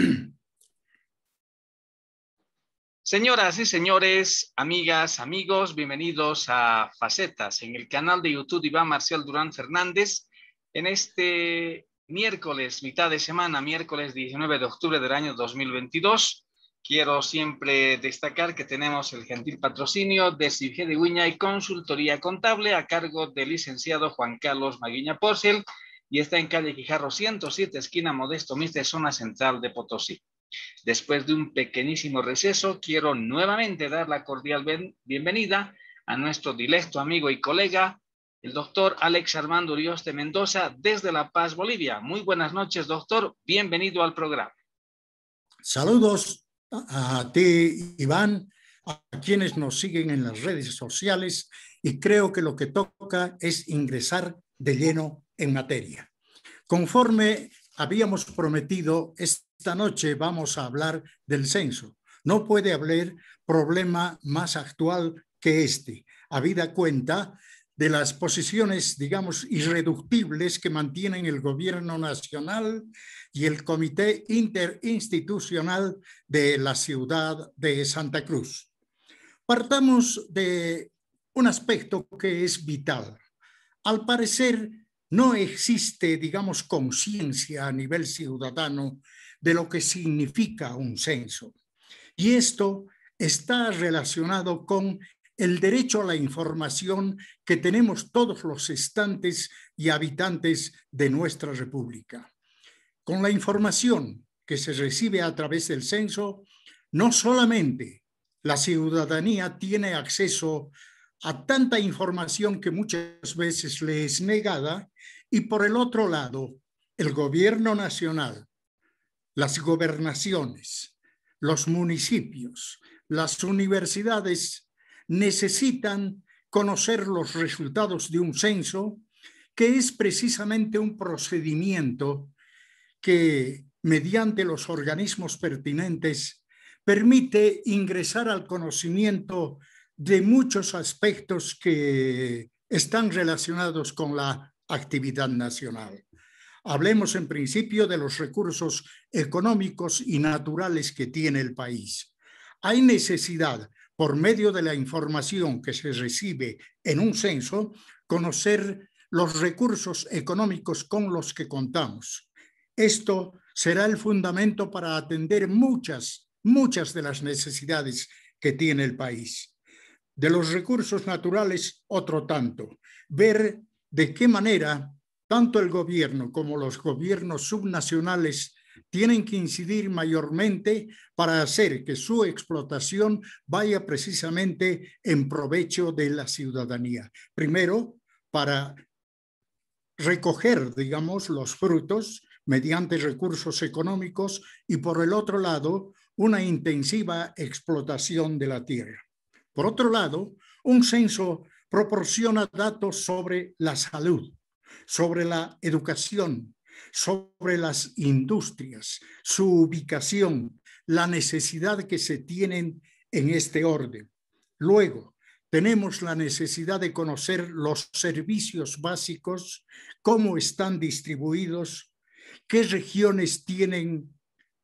Señoras y señores, amigas, amigos, bienvenidos a Facetas en el canal de YouTube Iván Marcial Durán Fernández. En este miércoles, mitad de semana, miércoles 19 de octubre del año 2022, quiero siempre destacar que tenemos el gentil patrocinio de Silge de y Consultoría Contable a cargo del licenciado Juan Carlos Maguiña Porcel y está en calle Quijarro 107, esquina Modesto Miste, zona central de Potosí. Después de un pequeñísimo receso, quiero nuevamente dar la cordial bienvenida a nuestro dilecto amigo y colega, el doctor Alex Armando Urioste Mendoza, desde La Paz, Bolivia. Muy buenas noches, doctor. Bienvenido al programa. Saludos a ti, Iván, a quienes nos siguen en las redes sociales y creo que lo que toca es ingresar de lleno en materia. Conforme habíamos prometido, esta noche vamos a hablar del censo. No puede haber problema más actual que este, habida cuenta de las posiciones, digamos, irreductibles que mantienen el gobierno nacional y el Comité Interinstitucional de la ciudad de Santa Cruz. Partamos de un aspecto que es vital. Al parecer, no existe, digamos, conciencia a nivel ciudadano de lo que significa un censo. Y esto está relacionado con el derecho a la información que tenemos todos los estantes y habitantes de nuestra República. Con la información que se recibe a través del censo, no solamente la ciudadanía tiene acceso a tanta información que muchas veces le es negada, y por el otro lado, el gobierno nacional, las gobernaciones, los municipios, las universidades necesitan conocer los resultados de un censo, que es precisamente un procedimiento que, mediante los organismos pertinentes, permite ingresar al conocimiento de muchos aspectos que están relacionados con la actividad nacional. Hablemos en principio de los recursos económicos y naturales que tiene el país. Hay necesidad, por medio de la información que se recibe en un censo, conocer los recursos económicos con los que contamos. Esto será el fundamento para atender muchas, muchas de las necesidades que tiene el país de los recursos naturales otro tanto, ver de qué manera tanto el gobierno como los gobiernos subnacionales tienen que incidir mayormente para hacer que su explotación vaya precisamente en provecho de la ciudadanía. Primero, para recoger, digamos, los frutos mediante recursos económicos y por el otro lado, una intensiva explotación de la tierra. Por otro lado, un censo proporciona datos sobre la salud, sobre la educación, sobre las industrias, su ubicación, la necesidad que se tienen en este orden. Luego, tenemos la necesidad de conocer los servicios básicos, cómo están distribuidos, qué regiones tienen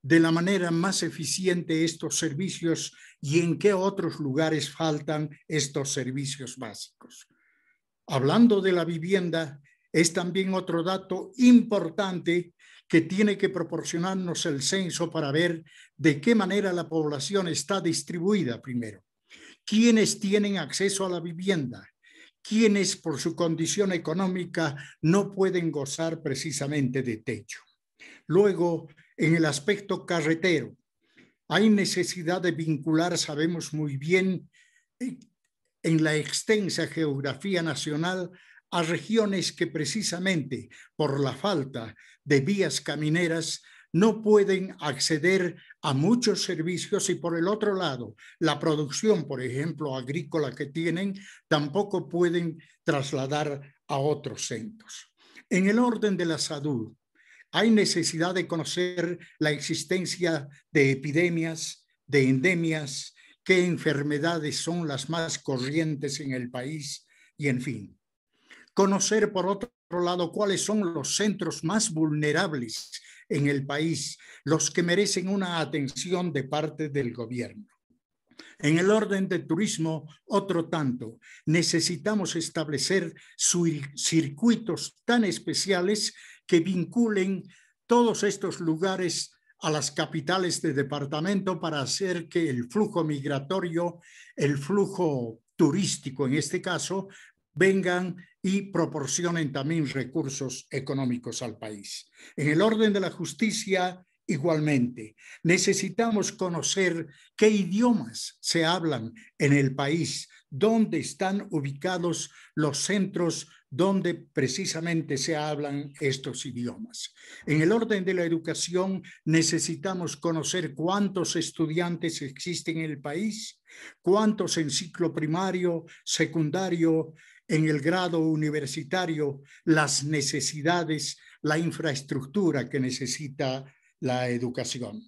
de la manera más eficiente estos servicios y en qué otros lugares faltan estos servicios básicos. Hablando de la vivienda, es también otro dato importante que tiene que proporcionarnos el censo para ver de qué manera la población está distribuida primero, Quienes tienen acceso a la vivienda, quienes por su condición económica no pueden gozar precisamente de techo. Luego, en el aspecto carretero. Hay necesidad de vincular, sabemos muy bien, eh, en la extensa geografía nacional a regiones que precisamente por la falta de vías camineras no pueden acceder a muchos servicios y por el otro lado, la producción, por ejemplo, agrícola que tienen, tampoco pueden trasladar a otros centros. En el orden de la salud, hay necesidad de conocer la existencia de epidemias, de endemias, qué enfermedades son las más corrientes en el país y en fin. Conocer, por otro lado, cuáles son los centros más vulnerables en el país, los que merecen una atención de parte del gobierno. En el orden del turismo, otro tanto, necesitamos establecer circuitos tan especiales que vinculen todos estos lugares a las capitales de departamento para hacer que el flujo migratorio, el flujo turístico en este caso, vengan y proporcionen también recursos económicos al país. En el orden de la justicia, igualmente. Necesitamos conocer qué idiomas se hablan en el país, dónde están ubicados los centros donde precisamente se hablan estos idiomas. En el orden de la educación necesitamos conocer cuántos estudiantes existen en el país, cuántos en ciclo primario, secundario, en el grado universitario, las necesidades, la infraestructura que necesita la educación.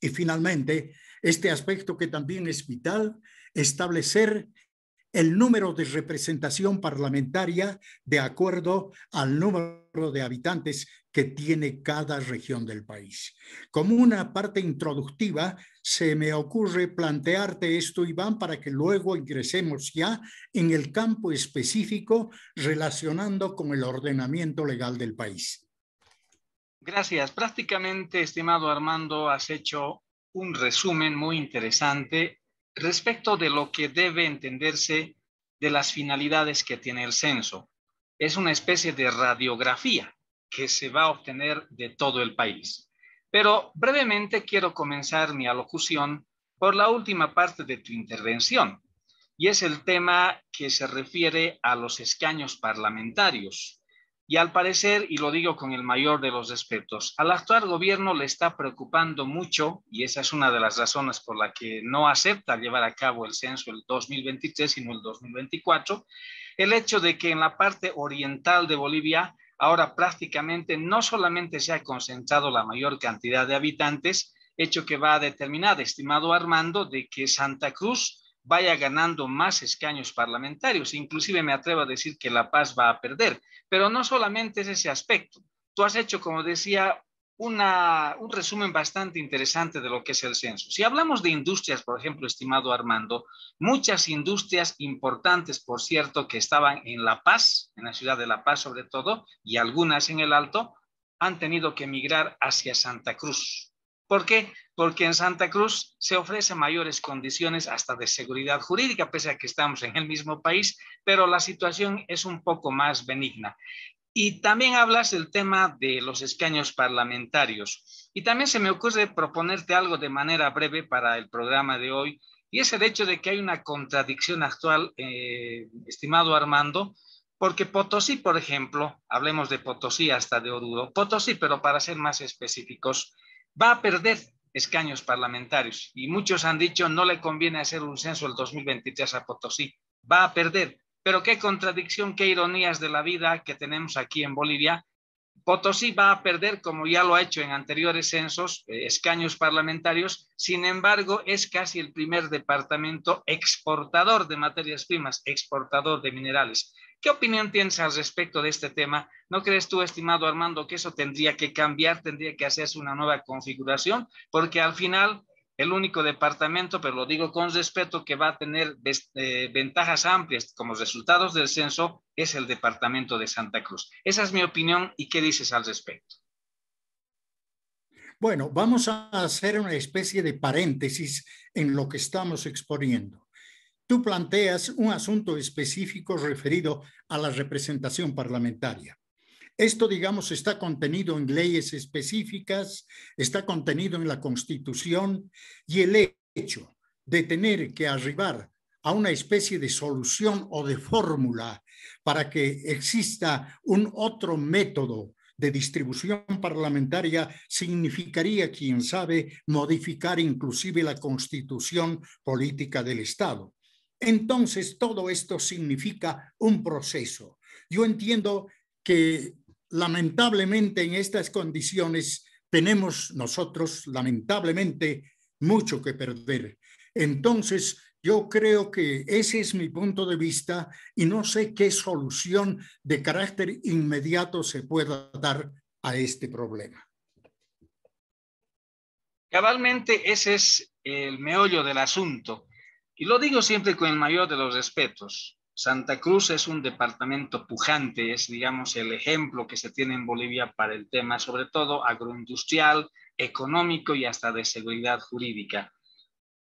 Y finalmente, este aspecto que también es vital, establecer el número de representación parlamentaria de acuerdo al número de habitantes que tiene cada región del país. Como una parte introductiva, se me ocurre plantearte esto, Iván, para que luego ingresemos ya en el campo específico relacionando con el ordenamiento legal del país. Gracias. Prácticamente, estimado Armando, has hecho un resumen muy interesante respecto de lo que debe entenderse de las finalidades que tiene el censo. Es una especie de radiografía que se va a obtener de todo el país. Pero brevemente quiero comenzar mi alocución por la última parte de tu intervención, y es el tema que se refiere a los escaños parlamentarios. Y al parecer, y lo digo con el mayor de los respetos, al actual gobierno le está preocupando mucho, y esa es una de las razones por la que no acepta llevar a cabo el censo el 2023, sino el 2024, el hecho de que en la parte oriental de Bolivia ahora prácticamente no solamente se ha concentrado la mayor cantidad de habitantes, hecho que va a determinar, estimado Armando, de que Santa Cruz vaya ganando más escaños parlamentarios. Inclusive me atrevo a decir que La Paz va a perder, pero no solamente es ese aspecto. Tú has hecho, como decía, una, un resumen bastante interesante de lo que es el censo. Si hablamos de industrias, por ejemplo, estimado Armando, muchas industrias importantes, por cierto, que estaban en La Paz, en la ciudad de La Paz sobre todo, y algunas en el Alto, han tenido que emigrar hacia Santa Cruz. ¿Por qué? Porque en Santa Cruz se ofrecen mayores condiciones hasta de seguridad jurídica, pese a que estamos en el mismo país, pero la situación es un poco más benigna. Y también hablas del tema de los escaños parlamentarios. Y también se me ocurre proponerte algo de manera breve para el programa de hoy, y es el hecho de que hay una contradicción actual, eh, estimado Armando, porque Potosí, por ejemplo, hablemos de Potosí hasta de Oruro, Potosí, pero para ser más específicos, va a perder escaños parlamentarios. Y muchos han dicho, no le conviene hacer un censo el 2023 a Potosí, va a perder. Pero qué contradicción, qué ironías de la vida que tenemos aquí en Bolivia. Potosí va a perder, como ya lo ha hecho en anteriores censos, eh, escaños parlamentarios. Sin embargo, es casi el primer departamento exportador de materias primas, exportador de minerales. ¿Qué opinión tienes al respecto de este tema? ¿No crees tú, estimado Armando, que eso tendría que cambiar, tendría que hacerse una nueva configuración? Porque al final, el único departamento, pero lo digo con respeto, que va a tener eh, ventajas amplias como resultados del censo es el departamento de Santa Cruz. Esa es mi opinión y qué dices al respecto. Bueno, vamos a hacer una especie de paréntesis en lo que estamos exponiendo tú planteas un asunto específico referido a la representación parlamentaria. Esto, digamos, está contenido en leyes específicas, está contenido en la Constitución y el hecho de tener que arribar a una especie de solución o de fórmula para que exista un otro método de distribución parlamentaria significaría, quién sabe, modificar inclusive la constitución política del Estado. Entonces, todo esto significa un proceso. Yo entiendo que lamentablemente en estas condiciones tenemos nosotros, lamentablemente, mucho que perder. Entonces, yo creo que ese es mi punto de vista y no sé qué solución de carácter inmediato se pueda dar a este problema. Cabalmente ese es el meollo del asunto. Y lo digo siempre con el mayor de los respetos. Santa Cruz es un departamento pujante, es, digamos, el ejemplo que se tiene en Bolivia para el tema, sobre todo agroindustrial, económico y hasta de seguridad jurídica.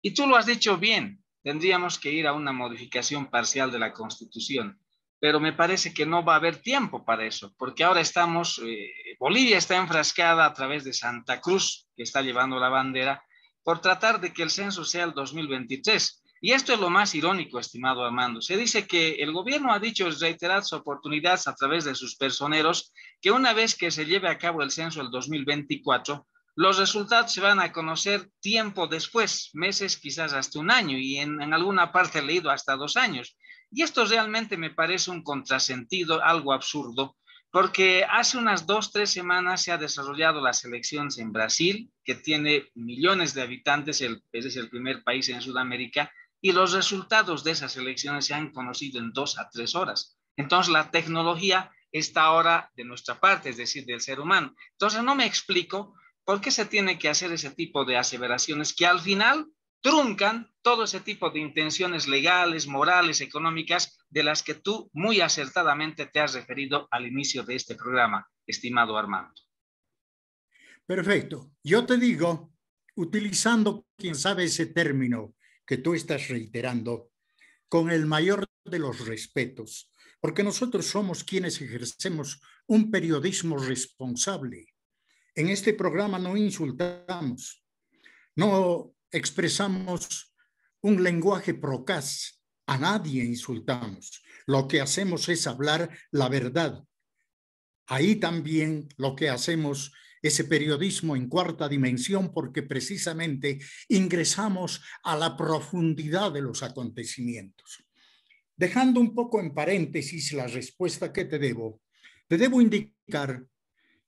Y tú lo has dicho bien, tendríamos que ir a una modificación parcial de la Constitución, pero me parece que no va a haber tiempo para eso, porque ahora estamos, eh, Bolivia está enfrascada a través de Santa Cruz, que está llevando la bandera, por tratar de que el censo sea el 2023 y esto es lo más irónico, estimado Armando. Se dice que el gobierno ha dicho reiterar reiteradas oportunidades a través de sus personeros que una vez que se lleve a cabo el censo del 2024, los resultados se van a conocer tiempo después, meses, quizás hasta un año, y en, alguna parte he leído hasta dos años. Y esto realmente me parece un contrasentido, algo absurdo, porque hace unas dos, tres semanas se ha desarrollado las elecciones en Brasil, que tiene millones de habitantes, el, es el primer país en Sudamérica, y los resultados de esas elecciones se han conocido en dos a tres horas. Entonces la tecnología está ahora de nuestra parte, es decir, del ser humano. Entonces no me explico por qué se tiene que hacer ese tipo de aseveraciones que al final truncan todo ese tipo de intenciones legales, morales, económicas, de las que tú muy acertadamente te has referido al inicio de este programa, estimado Armando. Perfecto. Yo te digo, utilizando, quien sabe ese término, que tú estás reiterando con el mayor de los respetos, porque nosotros somos quienes ejercemos un periodismo responsable. En este programa no insultamos, no expresamos un lenguaje procaz, a nadie insultamos. Lo que hacemos es hablar la verdad. Ahí también lo que hacemos ese periodismo en cuarta dimensión porque precisamente ingresamos a la profundidad de los acontecimientos. Dejando un poco en paréntesis la respuesta que te debo, te debo indicar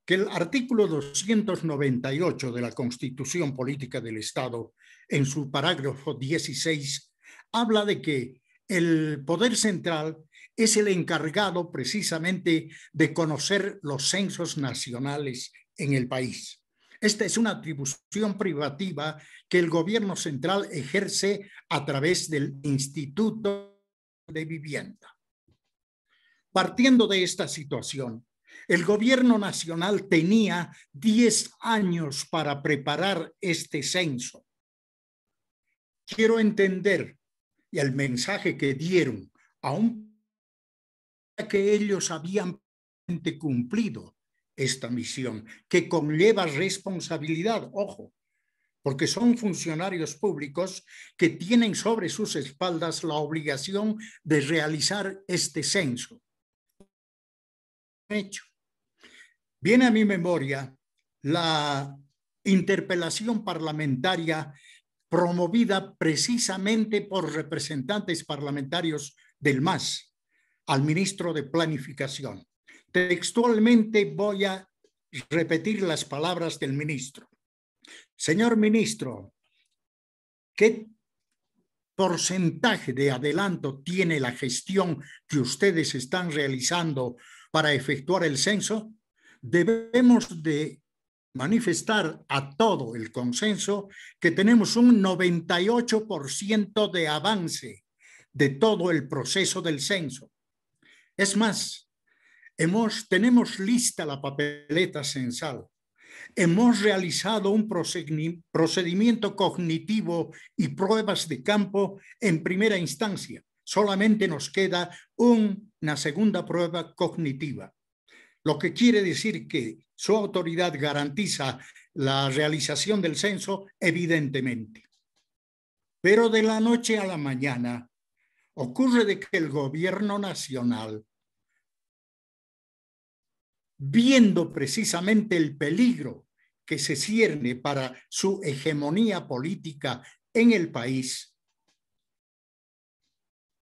que el artículo 298 de la Constitución Política del Estado, en su parágrafo 16, habla de que el poder central es el encargado precisamente de conocer los censos nacionales en el país. Esta es una atribución privativa que el gobierno central ejerce a través del Instituto de Vivienda. Partiendo de esta situación, el gobierno nacional tenía 10 años para preparar este censo. Quiero entender y el mensaje que dieron a un que ellos habían cumplido esta misión, que conlleva responsabilidad, ojo, porque son funcionarios públicos que tienen sobre sus espaldas la obligación de realizar este censo. Hecho. Viene a mi memoria la interpelación parlamentaria promovida precisamente por representantes parlamentarios del MAS al ministro de Planificación. Textualmente voy a repetir las palabras del ministro. Señor ministro, ¿qué porcentaje de adelanto tiene la gestión que ustedes están realizando para efectuar el censo? Debemos de manifestar a todo el consenso que tenemos un 98% de avance de todo el proceso del censo. Es más, tenemos lista la papeleta censal. Hemos realizado un procedimiento cognitivo y pruebas de campo en primera instancia. Solamente nos queda una segunda prueba cognitiva, lo que quiere decir que su autoridad garantiza la realización del censo, evidentemente. Pero de la noche a la mañana ocurre de que el gobierno nacional viendo precisamente el peligro que se cierne para su hegemonía política en el país,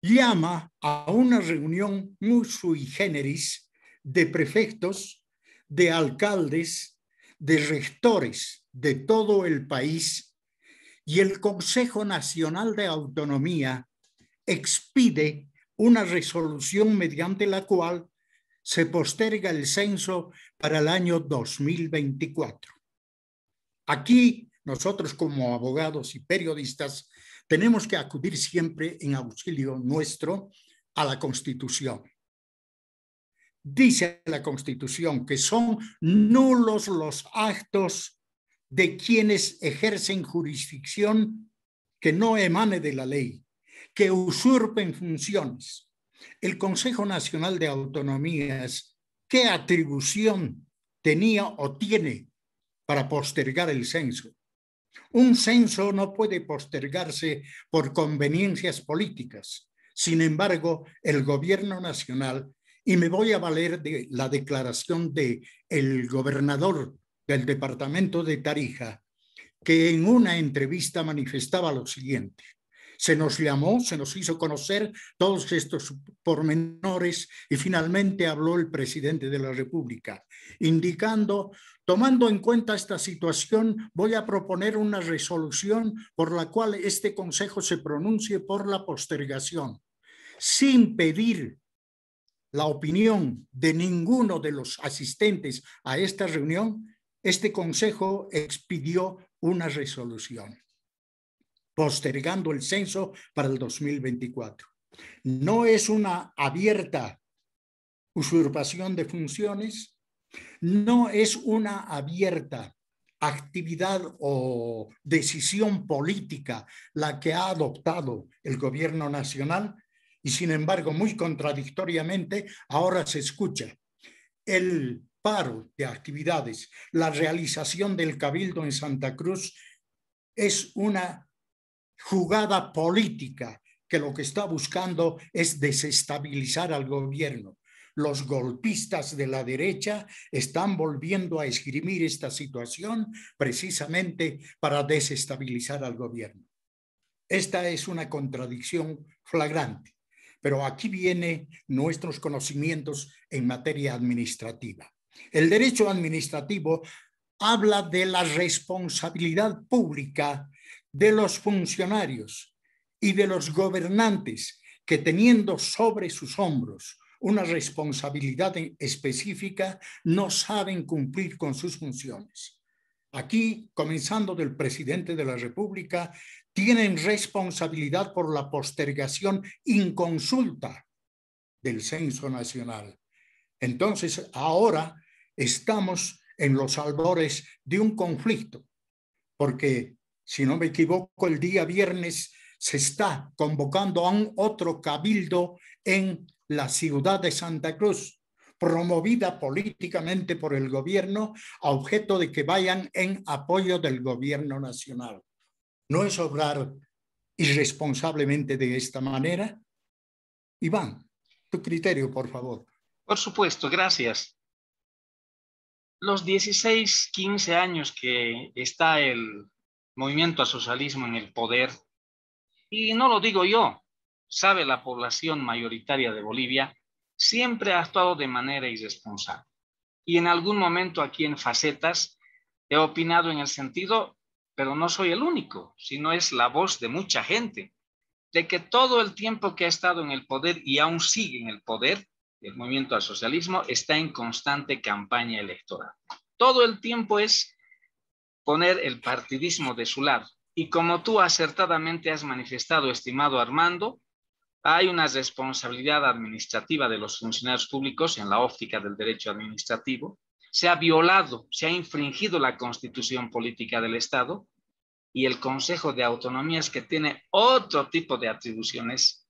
llama a una reunión muy sui generis de prefectos, de alcaldes, de rectores de todo el país y el Consejo Nacional de Autonomía expide una resolución mediante la cual se posterga el censo para el año 2024. Aquí nosotros como abogados y periodistas tenemos que acudir siempre en auxilio nuestro a la Constitución. Dice la Constitución que son nulos los actos de quienes ejercen jurisdicción que no emane de la ley, que usurpen funciones, el Consejo Nacional de Autonomías, ¿qué atribución tenía o tiene para postergar el censo? Un censo no puede postergarse por conveniencias políticas. Sin embargo, el gobierno nacional, y me voy a valer de la declaración de gobernador del departamento de Tarija, que en una entrevista manifestaba lo siguiente se nos llamó, se nos hizo conocer todos estos pormenores y finalmente habló el presidente de la República, indicando, tomando en cuenta esta situación, voy a proponer una resolución por la cual este Consejo se pronuncie por la postergación, sin pedir la opinión de ninguno de los asistentes a esta reunión, este Consejo expidió una resolución postergando el censo para el 2024. No es una abierta usurpación de funciones, no es una abierta actividad o decisión política la que ha adoptado el gobierno nacional y sin embargo muy contradictoriamente ahora se escucha el paro de actividades, la realización del cabildo en Santa Cruz es una jugada política que lo que está buscando es desestabilizar al gobierno. Los golpistas de la derecha están volviendo a esgrimir esta situación precisamente para desestabilizar al gobierno. Esta es una contradicción flagrante, pero aquí viene nuestros conocimientos en materia administrativa. El derecho administrativo habla de la responsabilidad pública de los funcionarios y de los gobernantes que teniendo sobre sus hombros una responsabilidad específica, no saben cumplir con sus funciones. Aquí, comenzando del presidente de la República, tienen responsabilidad por la postergación inconsulta del censo nacional. Entonces, ahora estamos en los albores de un conflicto, porque si no me equivoco, el día viernes se está convocando a un otro cabildo en la ciudad de Santa Cruz, promovida políticamente por el gobierno a objeto de que vayan en apoyo del gobierno nacional. ¿No es obrar irresponsablemente de esta manera? Iván, tu criterio, por favor. Por supuesto, gracias. Los 16, 15 años que está el movimiento al socialismo en el poder. Y no lo digo yo, sabe la población mayoritaria de Bolivia, siempre ha actuado de manera irresponsable. Y en algún momento aquí en Facetas he opinado en el sentido, pero no soy el único, sino es la voz de mucha gente, de que todo el tiempo que ha estado en el poder y aún sigue en el poder, el movimiento al socialismo está en constante campaña electoral. Todo el tiempo es poner el partidismo de su lado. Y como tú acertadamente has manifestado, estimado Armando, hay una responsabilidad administrativa de los funcionarios públicos en la óptica del derecho administrativo. Se ha violado, se ha infringido la constitución política del Estado y el Consejo de Autonomías, que tiene otro tipo de atribuciones,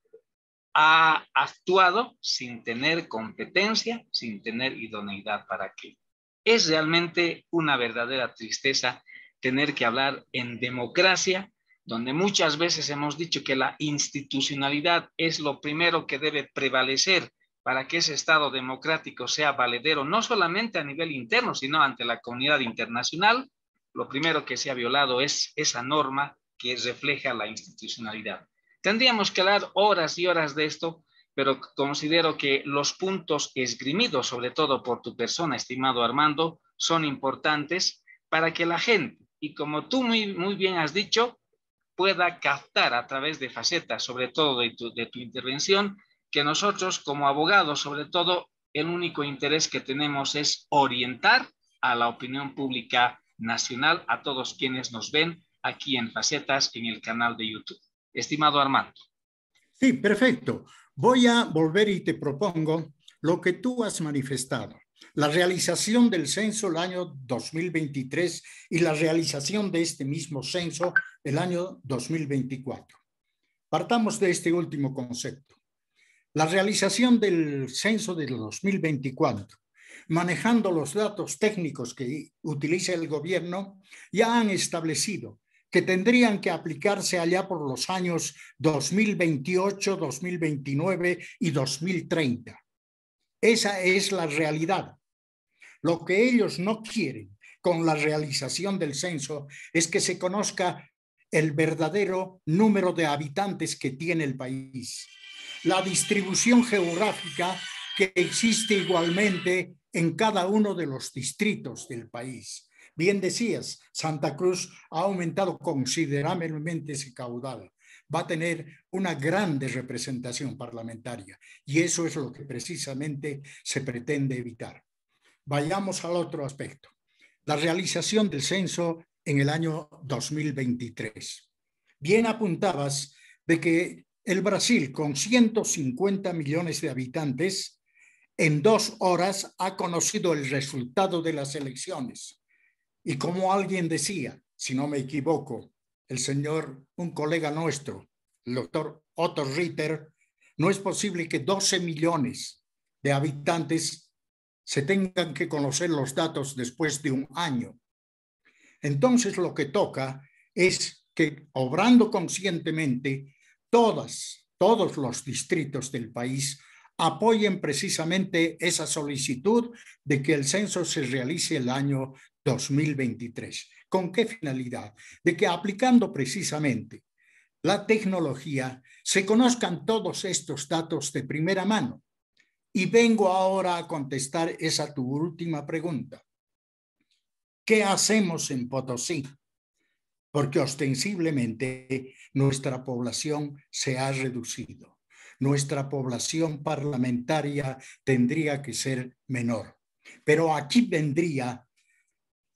ha actuado sin tener competencia, sin tener idoneidad para qué es realmente una verdadera tristeza tener que hablar en democracia, donde muchas veces hemos dicho que la institucionalidad es lo primero que debe prevalecer para que ese Estado democrático sea valedero, no solamente a nivel interno, sino ante la comunidad internacional, lo primero que se ha violado es esa norma que refleja la institucionalidad. Tendríamos que hablar horas y horas de esto, pero considero que los puntos esgrimidos, sobre todo por tu persona, estimado Armando, son importantes para que la gente, y como tú muy, bien has dicho, pueda captar a través de facetas, sobre todo de tu, de tu intervención, que nosotros como abogados, sobre todo, el único interés que tenemos es orientar a la opinión pública nacional, a todos quienes nos ven aquí en Facetas, en el canal de YouTube. Estimado Armando. Sí, perfecto. Voy a volver y te propongo lo que tú has manifestado, la realización del censo el año 2023 y la realización de este mismo censo el año 2024. Partamos de este último concepto. La realización del censo del 2024, manejando los datos técnicos que utiliza el gobierno, ya han establecido que tendrían que aplicarse allá por los años 2028, 2029 y 2030. Esa es la realidad. Lo que ellos no quieren con la realización del censo es que se conozca el verdadero número de habitantes que tiene el país, la distribución geográfica que existe igualmente en cada uno de los distritos del país Bien decías, Santa Cruz ha aumentado considerablemente ese caudal. Va a tener una grande representación parlamentaria y eso es lo que precisamente se pretende evitar. Vayamos al otro aspecto, la realización del censo en el año 2023. Bien apuntabas de que el Brasil, con 150 millones de habitantes, en dos horas ha conocido el resultado de las elecciones y como alguien decía, si no me equivoco, el señor, un colega nuestro, el doctor Otto Ritter, no es posible que 12 millones de habitantes se tengan que conocer los datos después de un año. Entonces lo que toca es que, obrando conscientemente, todas, todos los distritos del país apoyen precisamente esa solicitud de que el censo se realice el año 2023. ¿Con qué finalidad? De que aplicando precisamente la tecnología se conozcan todos estos datos de primera mano. Y vengo ahora a contestar esa tu última pregunta. ¿Qué hacemos en Potosí? Porque ostensiblemente nuestra población se ha reducido. Nuestra población parlamentaria tendría que ser menor. Pero aquí vendría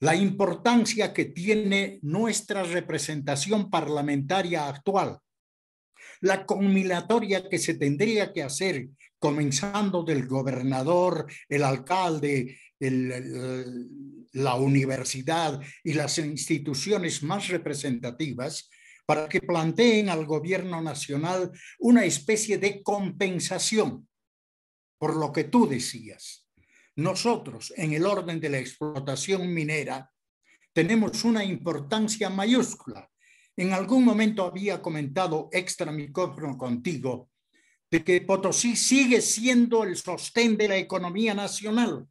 la importancia que tiene nuestra representación parlamentaria actual, la conmilatoria que se tendría que hacer, comenzando del gobernador, el alcalde, la universidad y las instituciones más representativas, para que planteen al gobierno nacional una especie de compensación por lo que tú decías nosotros, en el orden de la explotación minera, tenemos una importancia mayúscula. En algún momento había comentado extra micrófono contigo de que Potosí sigue siendo el sostén de la economía nacional.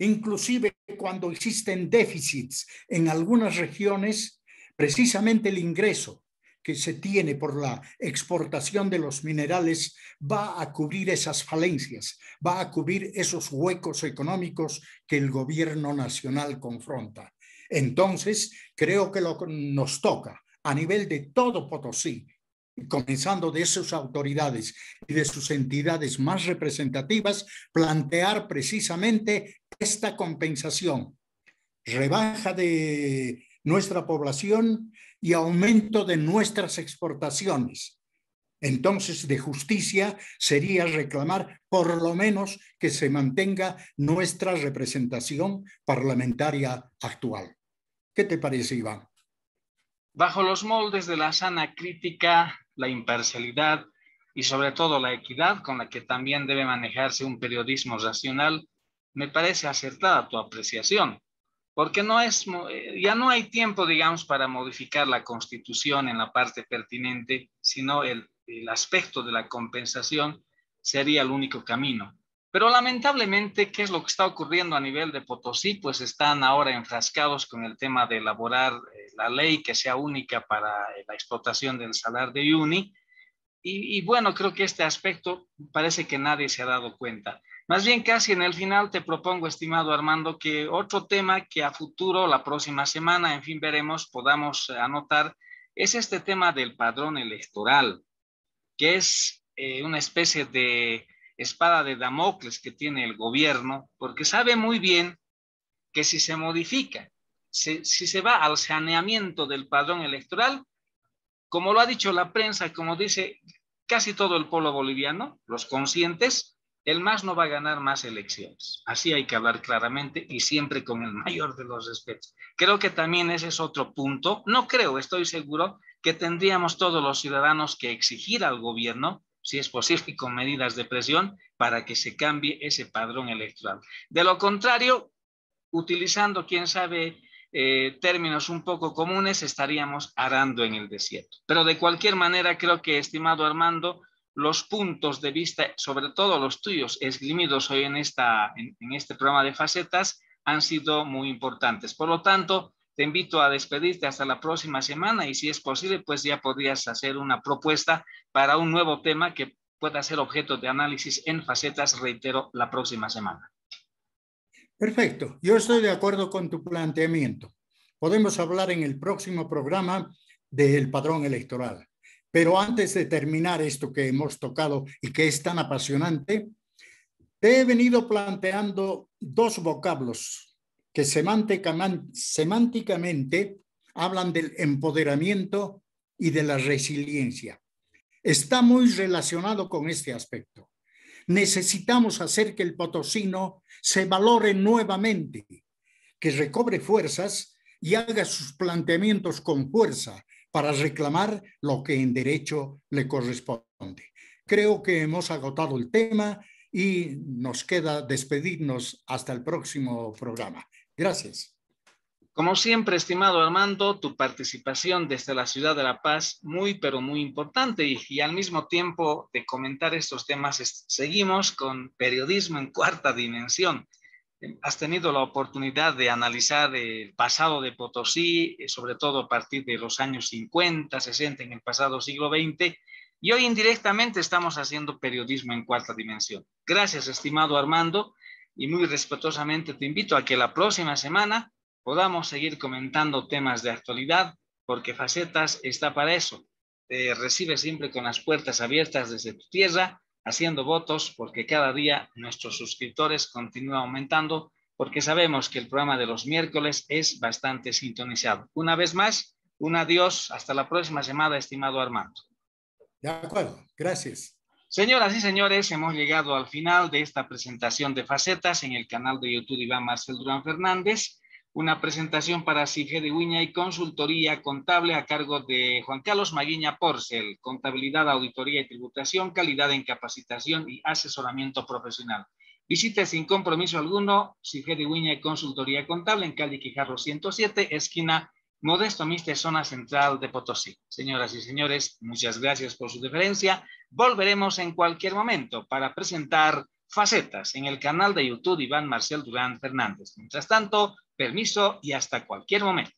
Inclusive cuando existen déficits en algunas regiones, precisamente el ingreso que se tiene por la exportación de los minerales va a cubrir esas falencias, va a cubrir esos huecos económicos que el gobierno nacional confronta. Entonces, creo que nos toca a nivel de todo Potosí, comenzando de sus autoridades y de sus entidades más representativas, plantear precisamente esta compensación, rebaja de nuestra población y aumento de nuestras exportaciones. Entonces, de justicia sería reclamar por lo menos que se mantenga nuestra representación parlamentaria actual. ¿Qué te parece, Iván? Bajo los moldes de la sana crítica, la imparcialidad y sobre todo la equidad con la que también debe manejarse un periodismo racional, me parece acertada tu apreciación porque no es, eh, ya no hay tiempo, digamos, para modificar la constitución en la parte pertinente, sino el, aspecto de la compensación sería el único camino. Pero lamentablemente, ¿qué es lo que está ocurriendo a nivel de Potosí? Pues están ahora enfrascados con el tema de elaborar eh, la ley que sea única para eh, la explotación del salar de uni y, bueno, creo que este aspecto parece que nadie se ha dado cuenta. Más bien casi en el final te propongo, estimado Armando, que otro tema que a futuro, la próxima semana, en fin, veremos, podamos eh, anotar, es este tema del padrón electoral, que es eh, una especie de espada de Damocles que tiene el gobierno, porque sabe muy bien que si se modifica, si, si se va al saneamiento del padrón electoral, como lo ha dicho la prensa, como dice casi todo el pueblo boliviano, los conscientes, el más no va a ganar más elecciones. Así hay que hablar claramente y siempre con el mayor de los respetos. Creo que también ese es otro punto, no creo, estoy seguro, que tendríamos todos los ciudadanos que exigir al gobierno, si es posible, con medidas de presión, para que se cambie ese padrón electoral. De lo contrario, utilizando, quién sabe, eh, términos un poco comunes, estaríamos arando en el desierto. Pero de cualquier manera, creo que, estimado Armando, los puntos de vista, sobre todo los tuyos, esgrimidos hoy en, esta, en, este programa de facetas, han sido muy importantes. Por lo tanto, te invito a despedirte hasta la próxima semana y si es posible, pues ya podrías hacer una propuesta para un nuevo tema que pueda ser objeto de análisis en facetas, reitero, la próxima semana. Perfecto, yo estoy de acuerdo con tu planteamiento. Podemos hablar en el próximo programa del padrón electoral. Pero antes de terminar esto que hemos tocado y que es tan apasionante, te he venido planteando dos vocablos que semánticamente hablan del empoderamiento y de la resiliencia. Está muy relacionado con este aspecto. Necesitamos hacer que el potosino se valore nuevamente, que recobre fuerzas y haga sus planteamientos con fuerza, para reclamar lo que en derecho le corresponde. Creo que hemos agotado el tema y nos queda despedirnos hasta el próximo programa. Gracias. Como siempre, estimado Armando, tu participación desde la ciudad de La Paz, muy pero muy importante y, y, al mismo tiempo de comentar estos temas, seguimos con periodismo en cuarta dimensión has tenido la oportunidad de analizar el pasado de Potosí, eh, sobre todo a partir de los años 50, 60, en el pasado siglo XX, y hoy indirectamente estamos haciendo periodismo en cuarta dimensión. Gracias, estimado Armando, y muy respetuosamente te invito a que la próxima semana podamos seguir comentando temas de actualidad, porque Facetas está para eso. Te recibe siempre con las puertas abiertas desde tu tierra haciendo votos porque cada día nuestros suscriptores continúan aumentando porque sabemos que el programa de los miércoles es bastante sintonizado. Una vez más, un adiós, hasta la próxima semana, estimado Armando. De acuerdo, gracias. Señoras y señores, hemos llegado al final de esta presentación de facetas en el canal de YouTube Iván Marcel Durán Fernández una presentación para Sige de Uña y consultoría contable a cargo de Juan Carlos Maguiña Porcel, contabilidad, auditoría y tributación, calidad en capacitación y asesoramiento profesional. Visite sin compromiso alguno Sige de Uña y consultoría contable en calle Quijarro 107, esquina Modesto Miste, zona central de Potosí. Señoras y señores, muchas gracias por su deferencia. Volveremos en cualquier momento para presentar facetas en el canal de YouTube Iván Marcel Durán Fernández. Mientras tanto, permiso y hasta cualquier momento.